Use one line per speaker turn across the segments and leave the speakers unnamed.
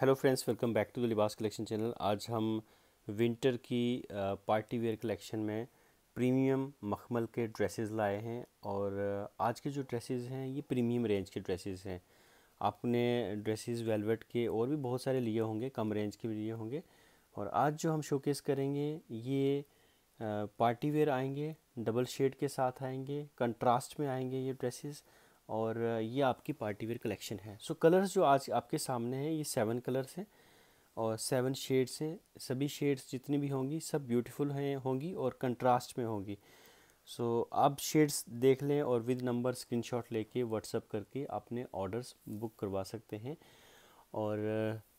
hello friends welcome back to the Libaas collection channel आज हम winter की पार्टी वेयर कलेक्शन में प्रीमियम मखमल के ड्रेसेस लाए हैं और आज के जो ड्रेसेस हैं ये प्रीमियम रेंज के ड्रेसेस हैं आपने ड्रेसेस वेलवेट के और भी बहुत सारे लिए होंगे कम रेंज के भी लिए होंगे और आज जो हम शोकेस करेंगे ये पार्टी वेयर आएंगे डबल शेड के साथ आएंगे कंट्रास्ट में आएंगे ये ड्रेसेस और ये आपकी पार्टी वेयर कलेक्शन है सो so, कलर्स जो आज आपके सामने हैं ये सेवन कलर्स हैं और सेवन शेड्स हैं सभी शेड्स जितनी भी होंगी सब ब्यूटीफुल हैं होंगी और कंट्रास्ट में होंगी सो so, आप शेड्स देख लें और विद नंबर स्क्रीनशॉट लेके व्हाट्सअप करके अपने ऑर्डर्स बुक करवा सकते हैं और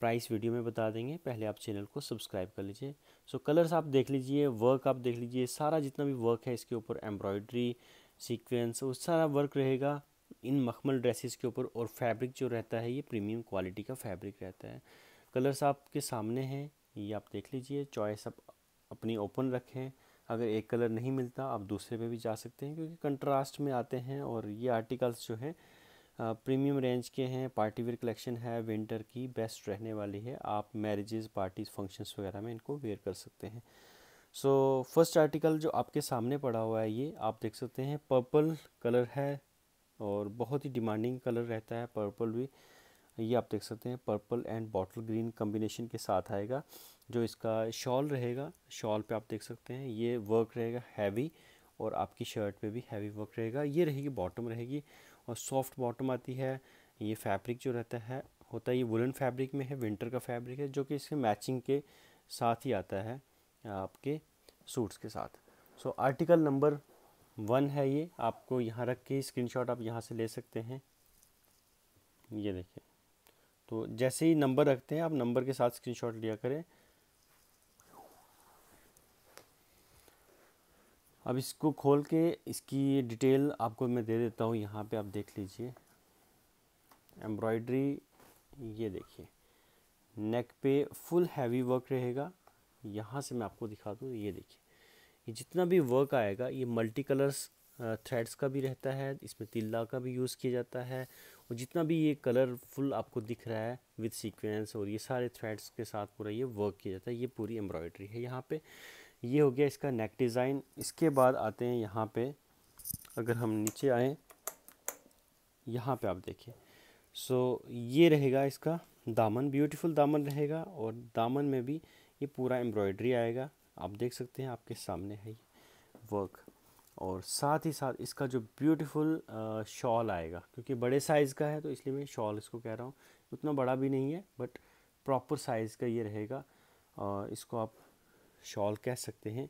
प्राइस वीडियो में बता देंगे पहले आप चैनल को सब्सक्राइब कर लीजिए सो so, कलर्स आप देख लीजिए वर्क आप देख लीजिए सारा जितना भी वर्क है इसके ऊपर एम्ब्रॉयड्री सीक्वेंस वो सारा वर्क रहेगा इन मखमल ड्रेसेस के ऊपर और फैब्रिक जो रहता है ये प्रीमियम क्वालिटी का फैब्रिक रहता है कलर्स आपके सामने हैं ये आप देख लीजिए चॉइस आप अपनी ओपन रखें अगर एक कलर नहीं मिलता आप दूसरे पे भी जा सकते हैं क्योंकि कंट्रास्ट में आते हैं और ये आर्टिकल्स जो हैं प्रीमियम रेंज के हैं पार्टी वेयर कलेक्शन है विंटर की बेस्ट रहने वाली है आप मैरिजेज पार्टीज फंक्शंस वगैरह में इनको वेयर कर सकते हैं सो फर्स्ट आर्टिकल जो आपके सामने पड़ा हुआ है ये आप देख सकते हैं पर्पल कलर है और बहुत ही डिमांडिंग कलर रहता है पर्पल भी ये आप देख सकते हैं purple and bottle green combination के साथ आएगा जो इसका शॉल रहेगा शॉल पे आप देख सकते हैं ये वर्क रहेगा हैवी और आपकी शर्ट पे भी हैवी वर्क रहेगा ये रहेगी बॉटम रहेगी और सॉफ्ट बॉटम आती है ये फैब्रिक जो रहता है होता है ये वुलन फैब्रिक में है विंटर का फैब्रिक है जो कि इसके मैचिंग के साथ ही आता है आपके सूट्स के साथ सो आर्टिकल नंबर वन है ये आपको यहाँ रख के स्क्रीनशॉट आप यहाँ से ले सकते हैं ये देखिए तो जैसे ही नंबर रखते हैं आप नंबर के साथ स्क्रीनशॉट लिया करें अब इसको खोल के इसकी डिटेल आपको मैं दे देता हूँ यहाँ पे आप देख लीजिए एम्ब्रॉयडरी ये देखिए नेक पे फुल हैवी वर्क रहेगा यहाँ से मैं आपको दिखा दूँ ये देखिए ये जितना भी वर्क आएगा ये मल्टी कलर्स थ्रेड्स का भी रहता है इसमें तिल्ला का भी यूज़ किया जाता है और जितना भी ये कलरफुल आपको दिख रहा है विद सीक्वेंस और ये सारे थ्रेड्स के साथ पूरा ये वर्क किया जाता है ये पूरी एम्ब्रॉयडरी है यहाँ पे ये हो गया इसका नेक डिज़ाइन इसके बाद आते हैं यहाँ पे अगर हम नीचे आएँ यहाँ पे आप देखें सो ये रहेगा इसका दामन ब्यूटीफुल दामन रहेगा और दामन में भी ये पूरा एम्ब्रॉयड्री आएगा आप देख सकते हैं आपके सामने है ये वर्क और साथ ही साथ इसका जो ब्यूटीफुल शॉल आएगा क्योंकि बड़े साइज़ का है तो इसलिए मैं शॉल इसको कह रहा हूँ उतना बड़ा भी नहीं है बट प्रॉपर साइज़ का ये रहेगा इसको आप शॉल कह सकते हैं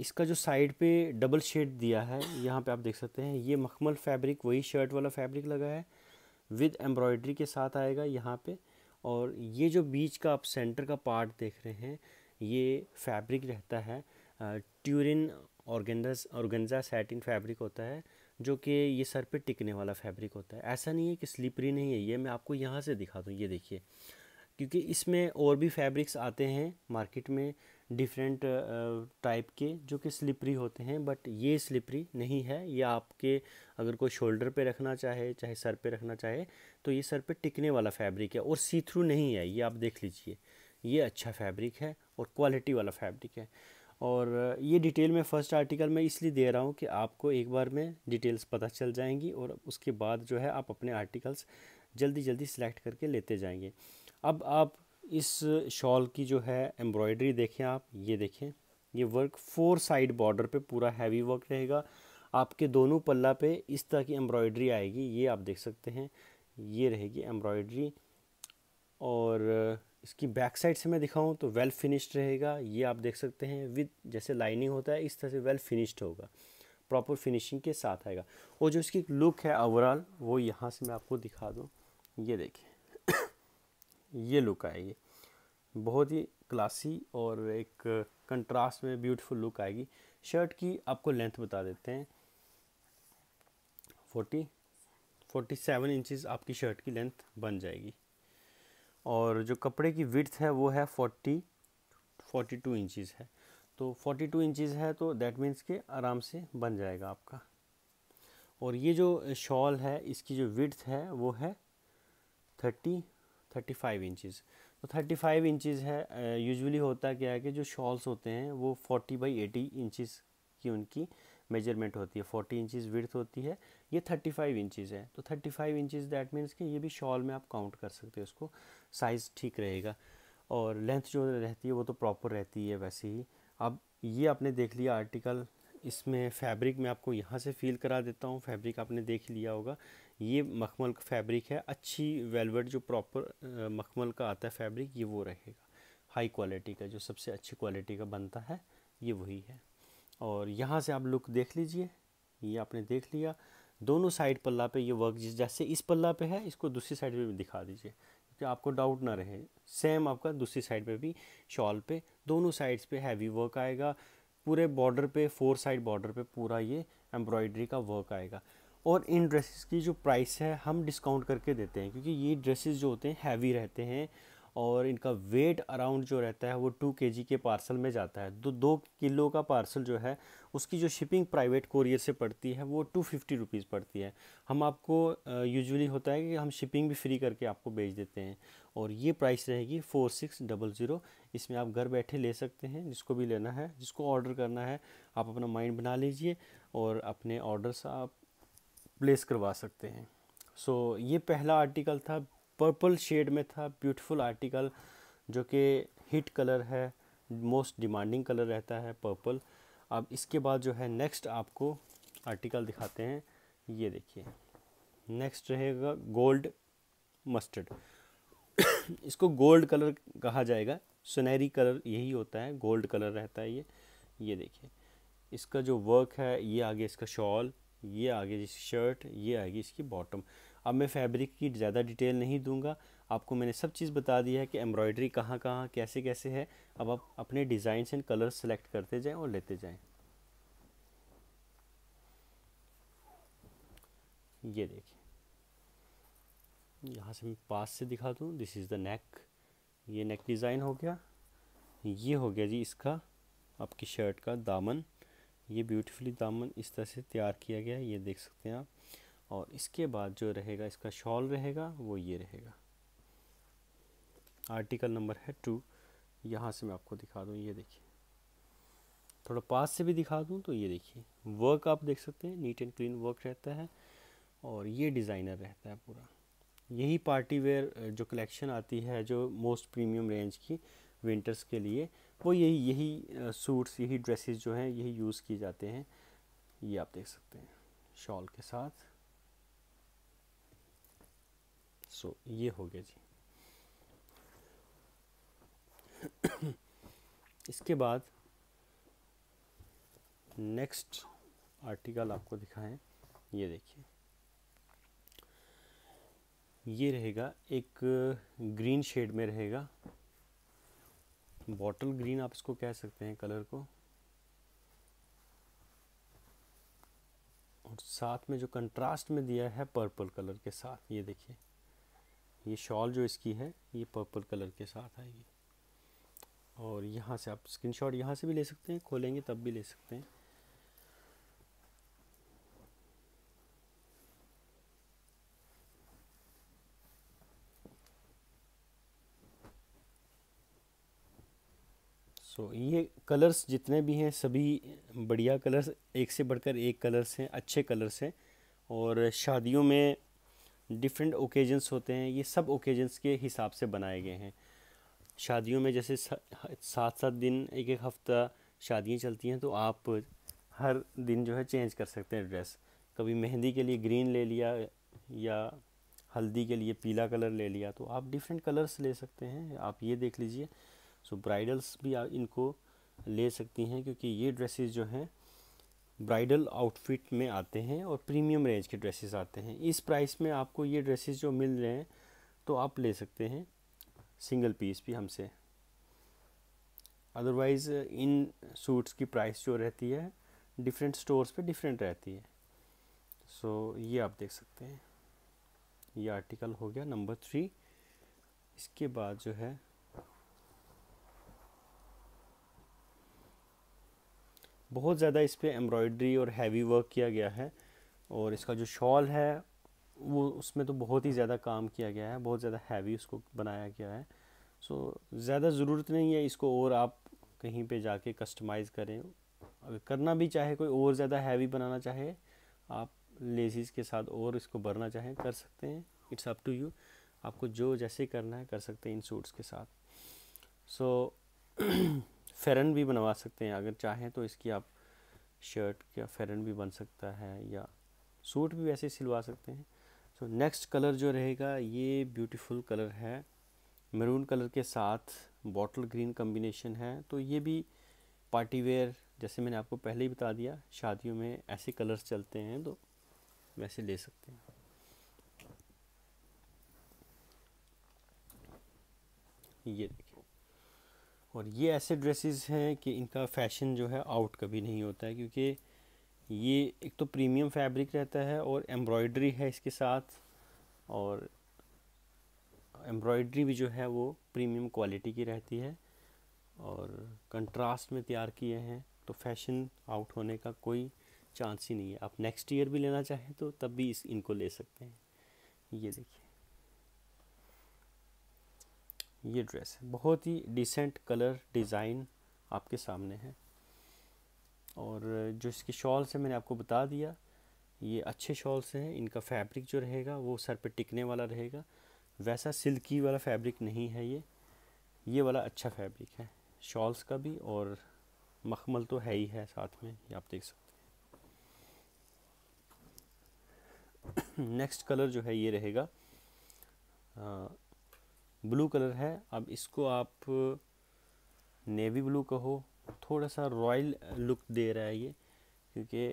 इसका जो साइड पे डबल शेड दिया है यहाँ पे आप देख सकते हैं ये मखमल फैब्रिक वही शर्ट वाला फैब्रिक लगा है विद एम्ब्रॉयडरी के साथ आएगा यहाँ पे और ये जो बीच का आप सेंटर का पार्ट देख रहे हैं ये फैब्रिक रहता है ट्यूरिन ऑर्गेंजास ऑर्गेंजा सैटिन फैब्रिक होता है जो कि ये सर पे टिकने वाला फैब्रिक होता है ऐसा नहीं है कि स्लिपरी नहीं है ये मैं आपको यहाँ से दिखा दूँ ये देखिए क्योंकि इसमें और भी फैब्रिक्स आते हैं मार्केट में डिफरेंट टाइप के जो कि स्लिपरी होते हैं बट ये स्लिपरी नहीं है ये आपके अगर कोई शोल्डर पे रखना चाहे चाहे सर पे रखना चाहे तो ये सर पे टिकने वाला फैब्रिक है और सी थ्रू नहीं है ये आप देख लीजिए ये अच्छा फैब्रिक है और क्वालिटी वाला फैब्रिक है और ये डिटेल में फ़र्स्ट आर्टिकल मैं इसलिए दे रहा हूँ कि आपको एक बार में डिटेल्स पता चल जाएंगी और उसके बाद जो है आप अपने आर्टिकल्स जल्दी जल्दी सिलेक्ट करके लेते जाएंगे अब आप इस शॉल की जो है एम्ब्रॉयडरी देखें आप ये देखें ये वर्क फोर साइड बॉर्डर पे पूरा हैवी वर्क रहेगा आपके दोनों पल्ला पे इस तरह की एम्ब्रॉयडरी आएगी ये आप देख सकते हैं ये रहेगी एम्ब्रॉयडरी और इसकी बैक साइड से मैं दिखाऊं तो वेल फिनिश्ड रहेगा ये आप देख सकते हैं विद जैसे लाइनिंग होता है इस तरह से वेल फिनिश्ड होगा प्रॉपर फिनिशिंग के साथ आएगा और जो इसकी लुक है ओवरऑल वो यहाँ से मैं आपको दिखा दूँ ये देखिए ये लुक आएगी बहुत ही क्लासी और एक कंट्रास्ट में ब्यूटीफुल लुक आएगी शर्ट की आपको लेंथ बता देते हैं फोर्टी फोर्टी सेवन इंचज़ आपकी शर्ट की लेंथ बन जाएगी और जो कपड़े की विड्थ है वो है फोर्टी फोर्टी टू इंचज़ है तो फोर्टी टू इंचज़ है तो दैट मीन्स के आराम से बन जाएगा आपका और ये जो शॉल है इसकी जो विड्थ है वो है थर्टी थर्टी फाइव इंचज़ तो थर्टी फाइव इंचज़ है यूजुअली होता क्या है कि जो शॉल्स होते हैं वो फोर्टी बाई एटी इंचज़ की उनकी मेजरमेंट होती है फोर्टी इंचज़ विर्थ होती है ये थर्टी फाइव इंचज़ है तो thirty five inches that means कि ये भी शॉल में आप काउंट कर सकते हो उसको साइज़ ठीक रहेगा और लेंथ जो रहती है वो तो प्रॉपर रहती है वैसे ही अब ये आपने देख लिया आर्टिकल इसमें फैब्रिक मैं आपको यहाँ से फील करा देता हूँ फैब्रिक आपने देख लिया होगा ये मखमल का फैब्रिक है अच्छी वेलवेट जो प्रॉपर मखमल का आता है फैब्रिक ये वो रहेगा हाई क्वालिटी का जो सबसे अच्छी क्वालिटी का बनता है ये वही है और यहाँ से आप लुक देख लीजिए ये आपने देख लिया दोनों साइड पल्ला पे ये वर्क जिस जैसे इस पल्ला पे है इसको दूसरी साइड पे भी दिखा दीजिए क्योंकि आपको डाउट ना रहे सेम आपका दूसरी साइड पे भी शॉल पे दोनों साइड्स पे हैवी वर्क आएगा पूरे बॉर्डर पे फोर साइड बॉर्डर पे पूरा ये एम्ब्रॉयडरी का वर्क आएगा और इन ड्रेसेस की जो प्राइस है हम डिस्काउंट करके देते हैं क्योंकि ये ड्रेसेस जो होते हैं हैवी रहते हैं और इनका वेट अराउंड जो रहता है वो टू के जी के पार्सल में जाता है तो दो किलो का पार्सल जो है उसकी जो शिपिंग प्राइवेट कोरियर से पड़ती है वो टू फिफ्टी रुपीज़ पड़ती है हम आपको यूजुअली होता है कि हम शिपिंग भी फ्री करके आपको भेज देते हैं और ये प्राइस रहेगी फोर सिक्स डबल ज़ीरो इसमें आप घर बैठे ले सकते हैं जिसको भी लेना है जिसको ऑर्डर करना है आप अपना माइंड बना लीजिए और अपने ऑर्डर्स आप प्लेस करवा सकते हैं सो so, ये पहला आर्टिकल था पर्पल शेड में था ब्यूटीफुल आर्टिकल जो कि हिट कलर है मोस्ट डिमांडिंग कलर रहता है पर्पल अब इसके बाद जो है नेक्स्ट आपको आर्टिकल दिखाते हैं ये देखिए नेक्स्ट रहेगा गोल्ड मस्टर्ड इसको गोल्ड कलर कहा जाएगा सुनहरी कलर यही होता है गोल्ड कलर रहता है ये ये देखिए इसका जो वर्क है ये आगे इसका शॉल ये आगे जिसकी शर्ट ये आएगी इसकी बॉटम अब मैं फैब्रिक की ज़्यादा डिटेल नहीं दूंगा आपको मैंने सब चीज़ बता दिया है कि एम्ब्रॉयडरी कहाँ कहाँ कैसे कैसे है अब आप अपने डिज़ाइन एंड कलर सेलेक्ट करते जाएँ और लेते जाएँ ये देखिए यहाँ से मैं पास से दिखा दूँ दिस इज़ द नेक ये नेक डिज़ाइन हो गया ये हो गया जी इसका आपकी शर्ट का दामन ये ब्यूटीफुली दामन इस तरह से तैयार किया गया है ये देख सकते हैं आप और इसके बाद जो रहेगा इसका शॉल रहेगा वो ये रहेगा आर्टिकल नंबर है टू यहाँ से मैं आपको दिखा दूँ ये देखिए थोड़ा पास से भी दिखा दूँ तो ये देखिए वर्क आप देख सकते हैं नीट एंड क्लीन वर्क रहता है और ये डिज़ाइनर रहता है पूरा यही पार्टी वेयर जो कलेक्शन आती है जो मोस्ट प्रीमियम रेंज की विंटर्स के लिए वो यही यही सूट्स यही ड्रेसेस जो हैं यही यूज़ किए जाते हैं ये आप देख सकते हैं शॉल के साथ सो ये हो गया जी इसके बाद नेक्स्ट आर्टिकल आपको दिखाएं ये देखिए ये रहेगा एक ग्रीन शेड में रहेगा बॉटल ग्रीन आप इसको कह सकते हैं कलर को और साथ में जो कंट्रास्ट में दिया है पर्पल कलर के साथ ये देखिए ये शॉल जो इसकी है ये पर्पल कलर के साथ आएगी और यहाँ से आप स्क्रीन शॉट यहाँ से भी ले सकते हैं खोलेंगे तब भी ले सकते हैं सो so, ये कलर्स जितने भी हैं सभी बढ़िया कलर्स एक से बढ़कर एक कलर्स हैं अच्छे कलर्स हैं और शादियों में डिफरेंट ओकेजन्स होते हैं ये सब ओकेजन्स के हिसाब से बनाए गए हैं शादियों में जैसे सात सात दिन एक एक हफ्ता शादियाँ चलती हैं तो आप हर दिन जो है चेंज कर सकते हैं ड्रेस कभी मेहंदी के लिए ग्रीन ले लिया या हल्दी के लिए पीला कलर ले लिया तो आप डिफरेंट कलर्स ले सकते हैं आप ये देख लीजिए सो ब्राइडल्स भी आप इनको ले सकती हैं क्योंकि ये ड्रेसेस जो हैं ब्राइडल आउटफिट में आते हैं और प्रीमियम रेंज के ड्रेसेस आते हैं इस प्राइस में आपको ये ड्रेसेस जो मिल रहे हैं तो आप ले सकते हैं सिंगल पीस भी हमसे अदरवाइज़ इन सूट्स की प्राइस जो रहती है डिफरेंट स्टोर्स पे डिफरेंट रहती है सो so, ये आप देख सकते हैं ये आर्टिकल हो गया नंबर थ्री इसके बाद जो है बहुत ज़्यादा इस पर एम्ब्रॉयड्री और हैवी वर्क किया गया है और इसका जो शॉल है वो उसमें तो बहुत ही ज़्यादा काम किया गया है बहुत ज़्यादा हैवी उसको बनाया गया है सो so, ज़्यादा ज़रूरत नहीं है इसको और आप कहीं पे जाके कस्टमाइज़ करें अगर करना भी चाहे कोई और ज़्यादा हैवी बनाना चाहे आप लेसीज़ के साथ और इसको भरना चाहें कर सकते हैं इट्स अप टू यू आपको जो जैसे करना है कर सकते हैं इन सूट्स के साथ सो so, फेरन भी बनवा सकते हैं अगर चाहें तो इसकी आप शर्ट या फेरन भी बन सकता है या सूट भी वैसे सिलवा सकते हैं सो नेक्स्ट कलर जो रहेगा ये ब्यूटीफुल कलर है मरून कलर के साथ बॉटल ग्रीन कम्बिनेशन है तो ये भी पार्टी वेयर जैसे मैंने आपको पहले ही बता दिया शादियों में ऐसे कलर्स चलते हैं तो वैसे ले सकते हैं ये देखिए और ये ऐसे ड्रेसेस हैं कि इनका फैशन जो है आउट कभी नहीं होता है क्योंकि ये एक तो प्रीमियम फैब्रिक रहता है और एम्ब्रॉयडरी है इसके साथ और एम्ब्रॉयडरी भी जो है वो प्रीमियम क्वालिटी की रहती है और कंट्रास्ट में तैयार किए हैं तो फैशन आउट होने का कोई चांस ही नहीं है आप नेक्स्ट ईयर भी लेना चाहें तो तब भी इस इनको ले सकते हैं ये देखिए ये ड्रेस है बहुत ही डिसेंट कलर डिज़ाइन आपके सामने है और जो इसके शॉल्स हैं मैंने आपको बता दिया ये अच्छे शॉल्स हैं इनका फैब्रिक जो रहेगा वो सर पे टिकने वाला रहेगा वैसा सिल्की वाला फैब्रिक नहीं है ये ये वाला अच्छा फैब्रिक है शॉल्स का भी और मखमल तो है ही है साथ में ये आप देख सकते हैं नेक्स्ट कलर जो है ये रहेगा ब्लू कलर है अब इसको आप नेवी ब्लू कहो थोड़ा सा रॉयल लुक दे रहा है ये क्योंकि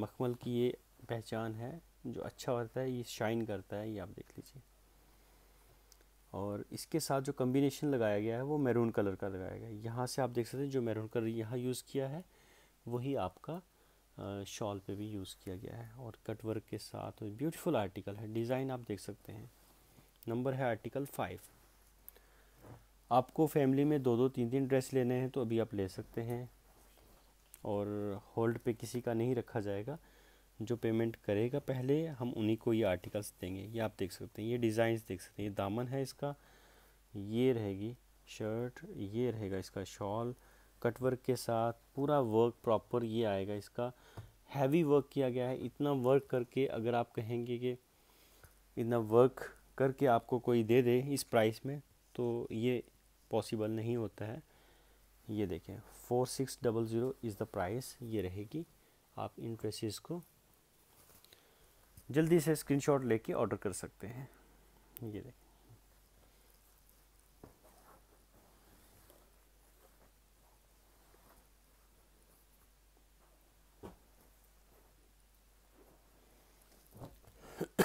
मखमल की ये पहचान है जो अच्छा होता है ये शाइन करता है ये आप देख लीजिए और इसके साथ जो कम्बिनेशन लगाया गया है वो मैरून कलर का लगाया गया है यहाँ से आप देख सकते हैं जो मैरून कलर यहाँ यूज़ किया है वही आपका शॉल पे भी यूज़ किया गया है और कट वर्क के साथ ब्यूटीफुल आर्टिकल है डिज़ाइन आप देख सकते हैं नंबर है आर्टिकल फाइव आपको फैमिली में दो दो तीन तीन ड्रेस लेने हैं तो अभी आप ले सकते हैं और होल्ड पे किसी का नहीं रखा जाएगा जो पेमेंट करेगा पहले हम उन्हीं को ये आर्टिकल्स देंगे ये आप देख सकते हैं ये डिज़ाइंस देख सकते हैं ये दामन है इसका ये रहेगी शर्ट ये रहेगा इसका शॉल कटवर्क के साथ पूरा वर्क प्रॉपर ये आएगा इसका हैवी वर्क किया गया है इतना वर्क करके अगर आप कहेंगे कि इतना वर्क करके आपको कोई दे दे इस प्राइस में तो ये पॉसिबल नहीं होता है ये देखें four six double zero is the price ये रहेगी आप इन ड्रेसेस को जल्दी से स्क्रीनशॉट लेके ऑर्डर कर सकते हैं ये देखें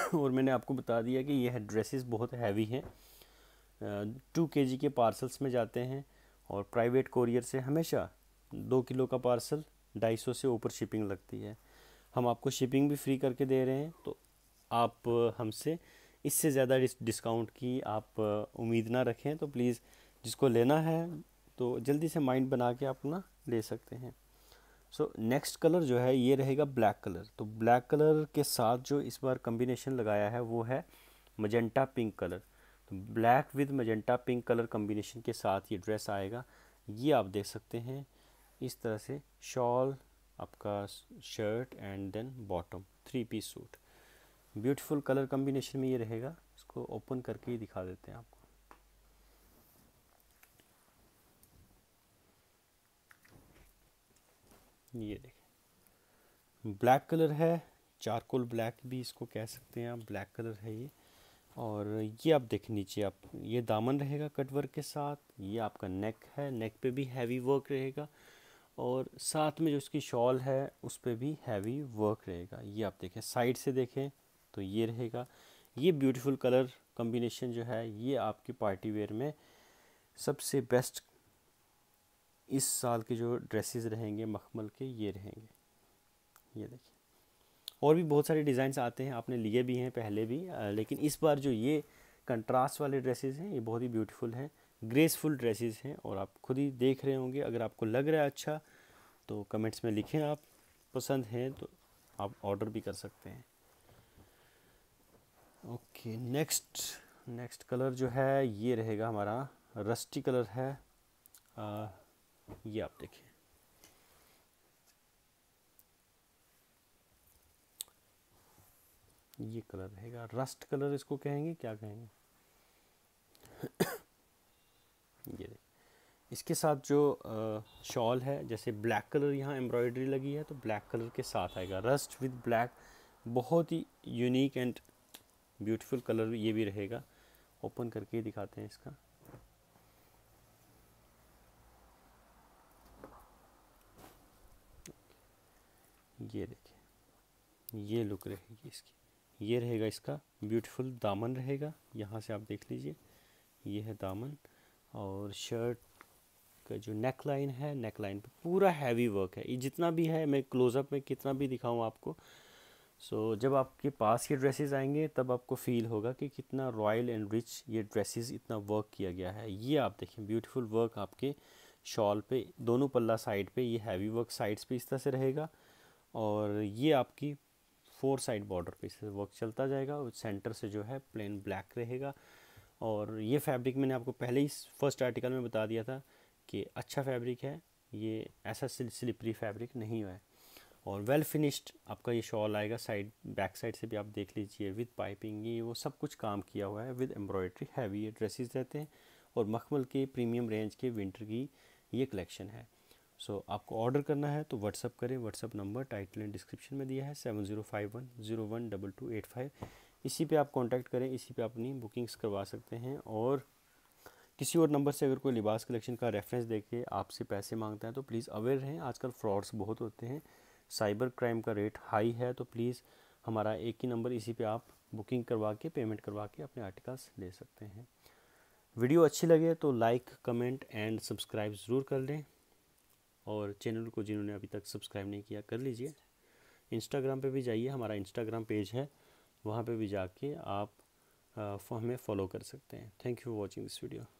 और मैंने आपको बता दिया कि यह ड्रेसेस बहुत हैवी हैं टू के जी के पार्सल्स में जाते हैं और प्राइवेट कोरियर से हमेशा दो किलो का पार्सल ढाई सौ से ऊपर शिपिंग लगती है हम आपको शिपिंग भी फ्री करके दे रहे हैं तो आप हमसे इससे ज़्यादा डिस्काउंट की आप उम्मीद ना रखें तो प्लीज़ जिसको लेना है तो जल्दी से माइंड बना के अपना ले सकते हैं सो नेक्स्ट कलर जो है ये रहेगा ब्लैक कलर तो ब्लैक कलर के साथ जो इस बार कम्बिनेशन लगाया है वो है मजेंटा पिंक कलर तो black with magenta pink colour combination के साथ ये ड्रेस आएगा ये आप देख सकते हैं इस तरह से शॉल आपका shirt and then bottom three piece suit beautiful colour combination में ये रहेगा इसको ओपन करके ही दिखा देते हैं आपको ये देखें ब्लैक कलर है चारकोल ब्लैक भी इसको कह सकते हैं आप ब्लैक कलर है ये और ये आप देख नीचे आप ये दामन रहेगा कटवर्क के साथ ये आपका नेक है नेक पे भी हैवी वर्क रहेगा और साथ में जो इसकी शॉल है उस पर भी हैवी वर्क रहेगा ये आप देखें साइड से देखें तो ये रहेगा ये ब्यूटीफुल कलर कम्बिनेशन जो है ये आपकी पार्टी वेयर में सबसे बेस्ट इस साल के जो ड्रेसेस रहेंगे मखमल के ये रहेंगे ये देखिए और भी बहुत सारे डिज़ाइंस आते हैं आपने लिए भी हैं पहले भी लेकिन इस बार जो ये कंट्रास्ट वाले ड्रेसेस हैं ये बहुत ही ब्यूटीफुल हैं ग्रेसफुल ड्रेसेस हैं और आप खुद ही देख रहे होंगे अगर आपको लग रहा है अच्छा तो कमेंट्स में लिखें आप पसंद हैं तो आप ऑर्डर भी कर सकते हैं ओके नेक्स्ट नेक्स्ट कलर जो है ये रहेगा हमारा रस्टी कलर है आ, ये आप देखिए ये कलर रहेगा रस्ट कलर इसको कहेंगे क्या कहेंगे ये इसके साथ जो शॉल है जैसे ब्लैक कलर यहाँ एम्ब्रॉयडरी लगी है तो ब्लैक कलर के साथ आएगा रस्ट विद ब्लैक बहुत ही यूनिक एंड ब्यूटीफुल कलर ये भी रहेगा ओपन करके दिखाते हैं इसका ये देखें ये लुक रहेगी इसकी ये रहेगा इसका ब्यूटीफुल दामन रहेगा यहाँ से आप देख लीजिए ये है दामन और शर्ट का जो नेक लाइन है नेक लाइन पर पूरा हैवी वर्क है ये जितना भी है मैं क्लोज़अप में कितना भी दिखाऊँ आपको सो so, जब आपके पास ये ड्रेसेस आएंगे तब आपको फील होगा कि कितना रॉयल एंड रिच ये ड्रेसेस इतना वर्क किया गया है ये आप देखें ब्यूटीफुल वर्क आपके शॉल पे दोनों पल्ला साइड पे ये हैवी वर्क साइड्स पे इस तरह से रहेगा और ये आपकी फोर साइड बॉर्डर पे इससे वर्क चलता जाएगा और सेंटर से जो है प्लेन ब्लैक रहेगा और ये फैब्रिक मैंने आपको पहले ही फर्स्ट आर्टिकल में बता दिया था कि अच्छा फैब्रिक है ये ऐसा स्लिपरी फैब्रिक नहीं है और वेल फिनिश्ड आपका ये शॉल आएगा साइड बैक साइड से भी आप देख लीजिए विद पाइपिंग ये वो सब कुछ काम किया हुआ है विद एम्ब्रॉयड्री हैवी ये ड्रेसेस रहते हैं और मखमल के प्रीमियम रेंज के विंटर की ये कलेक्शन है सो so, आपको ऑर्डर करना है तो व्हाट्सअप करें WhatsApp number title and description में दिया है seven zero five one zero one double two eight five इसी पे आप कांटेक्ट करें इसी पे आप अपनी बुकिंग्स करवा सकते हैं और किसी और नंबर से अगर कोई लिबास कलेक्शन का रेफरेंस दे के आपसे पैसे मांगता है तो प्लीज़ अवेयर रहें आजकल फ्रॉड्स बहुत होते हैं साइबर क्राइम का रेट हाई है तो प्लीज़ हमारा एक ही नंबर इसी पे आप बुकिंग करवा के पेमेंट करवा के अपने आर्टिकल्स ले सकते हैं वीडियो अच्छी लगे तो लाइक कमेंट एंड सब्सक्राइब ज़रूर कर लें और चैनल को जिन्होंने अभी तक सब्सक्राइब नहीं किया कर लीजिए इंस्टाग्राम पे भी जाइए हमारा इंस्टाग्राम पेज है वहाँ पे भी जाके आप हमें फॉलो कर सकते हैं thank you for watching this video